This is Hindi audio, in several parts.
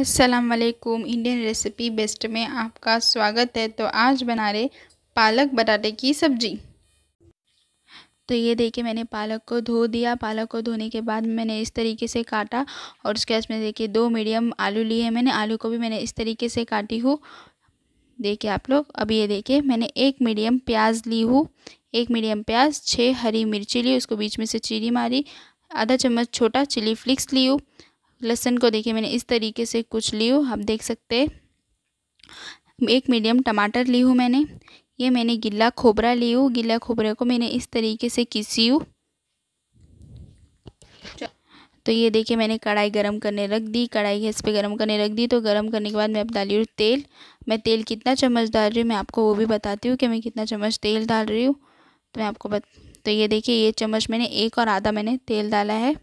असलकुम इंडियन रेसिपी बेस्ट में आपका स्वागत है तो आज बना रहे पालक बटाटे की सब्ज़ी तो ये देखिए मैंने पालक को धो दिया पालक को धोने के बाद मैंने इस तरीके से काटा और उसके बाद में देखिए दो मीडियम आलू लिए हैं मैंने आलू को भी मैंने इस तरीके से काटी हूँ देखिए आप लोग अब ये देखिए मैंने एक मीडियम प्याज ली हूँ एक मीडियम प्याज छः हरी मिर्ची ली उसको बीच में से चीनी मारी आधा चम्मच छोटा चिली फ्लिक्स ली हूँ लहसन को देखिए मैंने इस तरीके से कुछ ली हूँ आप देख सकते हैं एक मीडियम टमाटर ली हूँ मैंने ये मैंने गिला खोबरा ली हूँ गिला खोबरे को मैंने इस तरीके से किसी हूँ तो ये देखिए मैंने कढ़ाई गरम करने रख दी कढ़ाई गैस पे गरम करने रख दी तो गरम करने के बाद मैं अब डाली हूँ तेल मैं तेल कितना चम्मच डाल रही हूँ मैं आपको वो भी बताती हूँ कि मैं कितना चम्मच तेल डाल रही हूँ तो मैं आपको बत तो ये देखिए ये चम्मच मैंने एक और आधा मैंने तेल डाला है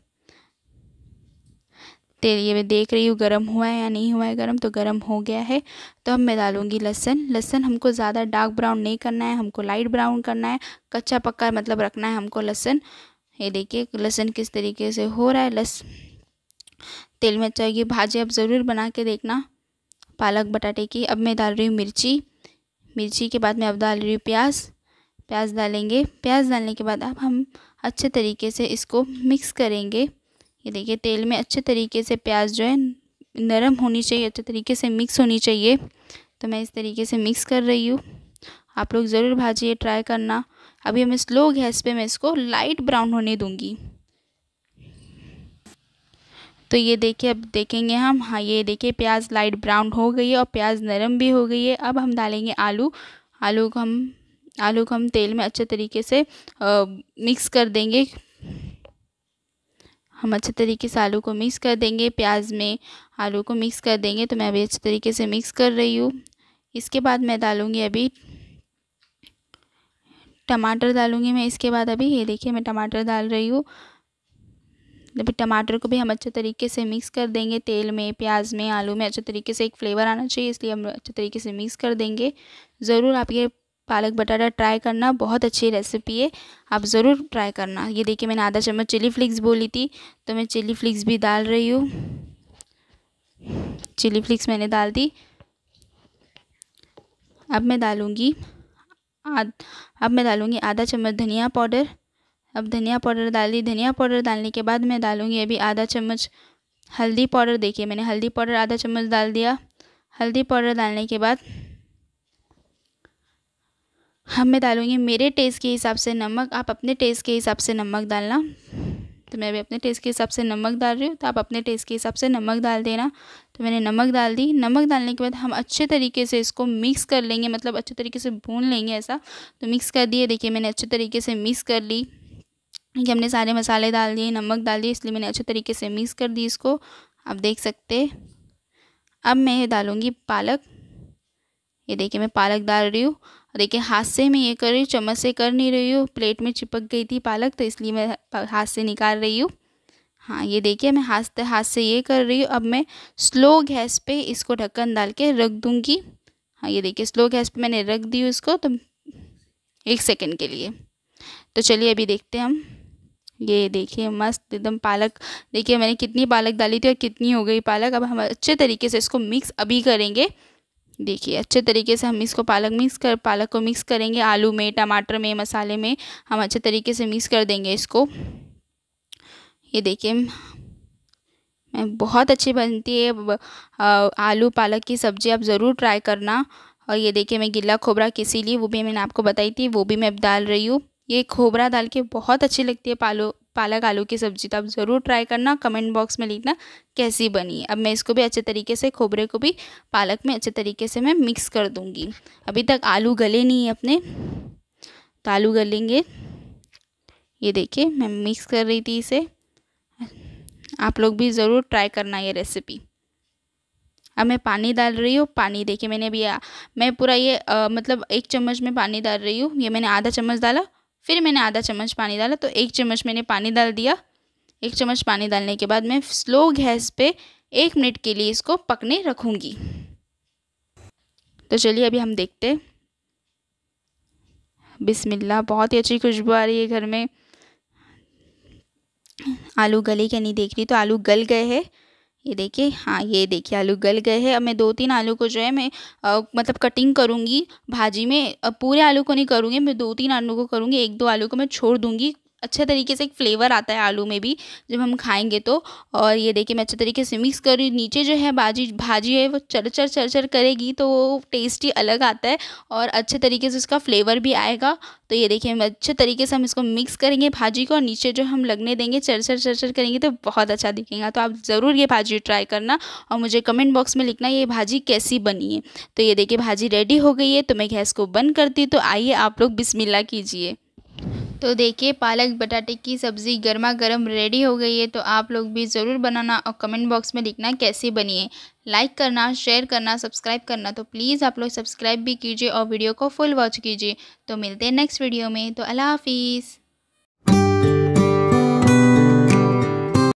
तेल ये मैं देख रही हूँ गर्म हुआ है या नहीं हुआ है गर्म तो गर्म हो गया है तो अब मैं डालूँगी लहसन लहसन हमको ज़्यादा डार्क ब्राउन नहीं करना है हमको लाइट ब्राउन करना है कच्चा पक्का मतलब रखना है हमको लहसन ये देखिए लहसन किस तरीके से हो रहा है लस तेल में अच्छा ये भाजी अब ज़रूर बना के देखना पालक बटाटे की अब मैं डाल रही हूँ मिर्ची मिर्ची के बाद मैं अब डाल रही हूँ प्याज प्याज डालेंगे प्याज डालने के बाद अब हम अच्छे तरीके से इसको मिक्स करेंगे ये देखिए तेल में अच्छे तरीके से प्याज जो है नरम होनी चाहिए अच्छे तरीके से मिक्स होनी चाहिए तो मैं इस तरीके से मिक्स कर रही हूँ आप लोग ज़रूर भाजिए ट्राई करना अभी हम स्लो गैस पे मैं इसको लाइट ब्राउन होने दूँगी तो ये देखिए अब देखेंगे हम हाँ ये देखिए प्याज लाइट ब्राउन हो गई है और प्याज नरम भी हो गई है अब हम डालेंगे आलू आलू को हम आलू को हम तेल में अच्छे तरीके से आ, मिक्स कर देंगे हम अच्छे तरीके से आलू को मिक्स कर देंगे प्याज में आलू को मिक्स कर देंगे तो मैं अभी अच्छे तरीके से मिक्स कर रही हूँ इसके बाद मैं डालूँगी अभी टमाटर डालूँगी मैं इसके बाद अभी ये देखिए मैं टमाटर डाल रही हूँ अभी टमाटर को भी हम अच्छे तरीके से मिक्स कर देंगे तेल में प्याज में आलू में अच्छे तरीके से एक फ्लेवर आना चाहिए इसलिए हम अच्छे तरीके से मिक्स कर देंगे ज़रूर आप ये पालक बटाटा ट्राई करना बहुत अच्छी रेसिपी है आप ज़रूर ट्राई करना ये देखिए मैंने आधा चम्मच चिली फ्लिक्स बोली थी तो मैं चिली फ्लिक्स भी डाल रही हूँ चिली फ्लिक्स मैंने डाल दी अब मैं डालूँगी अब मैं डालूँगी आधा चम्मच धनिया पाउडर अब धनिया पाउडर डाल दी धनिया पाउडर डालने के बाद मैं डालूँगी अभी आधा चम्मच हल्दी पाउडर देखिए मैंने हल्दी पाउडर आधा चम्मच डाल दिया हल्दी पाउडर डालने के बाद हम मैं डालूँगी मेरे टेस्ट के हिसाब से नमक आप अपने टेस्ट के हिसाब से नमक डालना तो मैं भी अपने टेस्ट के हिसाब से नमक डाल रही हूँ तो आप अपने टेस्ट के हिसाब से नमक डाल देना तो मैंने नमक डाल दी नमक डालने के बाद हम अच्छे तरीके से इसको मिक्स कर लेंगे मतलब अच्छे तरीके से भून लेंगे ऐसा तो मिक्स कर दिए देखिए मैंने अच्छे तरीके से मिक्स कर ली कि हमने सारे मसाले डाल दिए नमक डाल दिए इसलिए मैंने अच्छे तरीके से मिक्स कर दी इसको आप देख सकते अब मैं डालूँगी पालक ये देखिए मैं पालक डाल रही हूँ देखिए हाथ से मैं ये कर रही हूँ चम्मच से कर नहीं रही हूँ प्लेट में चिपक गई थी पालक तो इसलिए मैं हाथ से निकाल रही हूँ हाँ ये देखिए मैं हाथ हाथ से ये कर रही हूँ अब मैं स्लो गैस पे इसको ढक्कन डाल के रख दूँगी हाँ ये देखिए स्लो गैस पे मैंने रख दी उसको तो एक सेकेंड के लिए तो चलिए अभी देखते हैं हम ये देखिए मस्त एकदम पालक देखिए मैंने कितनी पालक डाली थी और कितनी हो गई पालक अब हम अच्छे तरीके से इसको मिक्स अभी करेंगे देखिए अच्छे तरीके से हम इसको पालक मिक्स कर पालक को मिक्स करेंगे आलू में टमाटर में मसाले में हम अच्छे तरीके से मिक्स कर देंगे इसको ये देखिए मैं बहुत अच्छी बनती है आलू पालक की सब्ज़ी आप ज़रूर ट्राई करना और ये देखिए मैं गिला खोबरा किसी ली वो भी मैंने आपको बताई थी वो भी मैं अब डाल रही हूँ ये खोबरा डाल के बहुत अच्छी लगती है पालो पालक आलू की सब्जी तो आप ज़रूर ट्राई करना कमेंट बॉक्स में लिखना कैसी बनी अब मैं इसको भी अच्छे तरीके से खोबरे को भी पालक में अच्छे तरीके से मैं मिक्स कर दूँगी अभी तक आलू गले नहीं अपने तो आलू गलेंगे ये देखिए मैं मिक्स कर रही थी इसे आप लोग भी ज़रूर ट्राई करना ये रेसिपी अब मैं पानी डाल रही हूँ पानी देखिए मैंने अभी मैं पूरा ये आ, मतलब एक चम्मच में पानी डाल रही हूँ ये मैंने आधा चम्मच डाला फिर मैंने आधा चम्मच पानी डाला तो एक चम्मच मैंने पानी डाल दिया एक चम्मच पानी डालने के बाद मैं स्लो गैस पे एक मिनट के लिए इसको पकने रखूँगी तो चलिए अभी हम देखते बिस्मिल्ला बहुत ही अच्छी खुशबू आ रही है घर में आलू गले क्या नहीं देख रही तो आलू गल गए हैं ये देखिए हाँ ये देखिए आलू गल गए हैं अब मैं दो तीन आलू को जो है मैं आ, मतलब कटिंग करूँगी भाजी में पूरे आलू को नहीं करूँगी मैं दो तीन आलू को करूँगी एक दो आलू को मैं छोड़ दूँगी अच्छे तरीके से एक फ्लेवर आता है आलू में भी जब हम खाएंगे तो और ये देखिए मैं अच्छे तरीके से मिक्स कर रही हूँ नीचे जो है भाजी भाजी है वो चर चर चर चर करेगी तो वो टेस्टी अलग आता है और अच्छे तरीके से उसका फ्लेवर भी आएगा तो ये देखिए हम अच्छे तरीके से हम इसको मिक्स करेंगे भाजी को और नीचे जो हम लगने देंगे चर चर चर चर करेंगे तो बहुत अच्छा दिखेगा तो आप ज़रूर ये भाजी ट्राई करना और मुझे कमेंट बॉक्स में लिखना ये भाजी कैसी बनी है तो ये देखिए भाजी रेडी हो गई है तो मैं गैस को बंद करती हूँ तो आइए आप लोग बिस्मिल्ला कीजिए तो देखिए पालक बटाटे की सब्ज़ी गर्मा गर्म रेडी हो गई है तो आप लोग भी ज़रूर बनाना और कमेंट बॉक्स में लिखना कैसी बनी है लाइक करना शेयर करना सब्सक्राइब करना तो प्लीज़ आप लोग सब्सक्राइब भी कीजिए और वीडियो को फुल वॉच कीजिए तो मिलते हैं नेक्स्ट वीडियो में तो अल्लाह हाफिज़